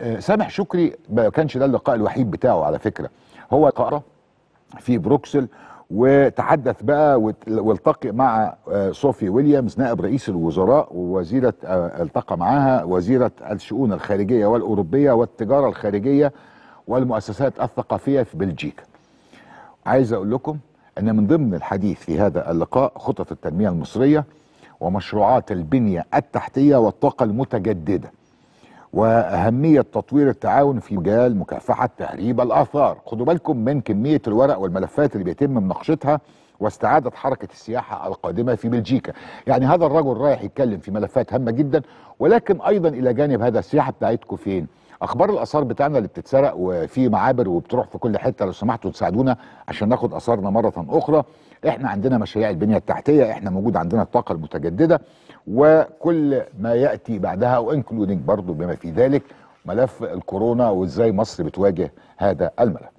آه، سامح شكري ما كانش ده اللقاء الوحيد بتاعه على فكره هو قاره في بروكسل وتحدث بقى والتقي مع آه، صوفي ويليامز نائب رئيس الوزراء ووزيره آه، التقى معاها وزيره الشؤون الخارجيه والاوروبيه والتجاره الخارجيه والمؤسسات الثقافيه في بلجيكا. عايز اقول لكم ان من ضمن الحديث في هذا اللقاء خطط التنميه المصريه ومشروعات البنيه التحتيه والطاقه المتجدده. واهميه تطوير التعاون في مجال مكافحه تهريب الاثار خدوا بالكم من كميه الورق والملفات اللي بيتم مناقشتها واستعادة حركة السياحة القادمة في بلجيكا يعني هذا الرجل رايح يتكلم في ملفات هامة جدا ولكن أيضا إلى جانب هذا السياحة بتاعتكم فين اخبار الاثار بتاعنا اللي بتتسرق وفي معابر وبتروح في كل حته لو سمحتوا تساعدونا عشان ناخد اثارنا مره اخرى احنا عندنا مشاريع البنيه التحتيه احنا موجود عندنا الطاقه المتجدده وكل ما ياتي بعدها وانكلودنج برضو بما في ذلك ملف الكورونا وازاي مصر بتواجه هذا الملف